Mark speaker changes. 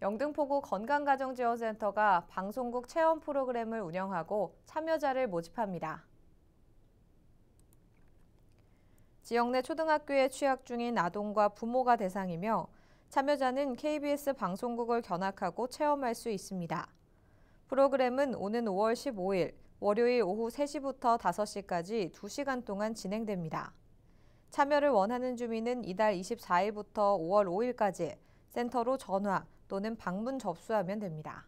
Speaker 1: 영등포구 건강가정지원센터가 방송국 체험 프로그램을 운영하고 참여자를 모집합니다. 지역 내 초등학교에 취학 중인 아동과 부모가 대상이며 참여자는 KBS 방송국을 견학하고 체험할 수 있습니다. 프로그램은 오는 5월 15일 월요일 오후 3시부터 5시까지 2시간 동안 진행됩니다. 참여를 원하는 주민은 이달 24일부터 5월 5일까지 센터로 전화 또는 방문 접수하면 됩니다.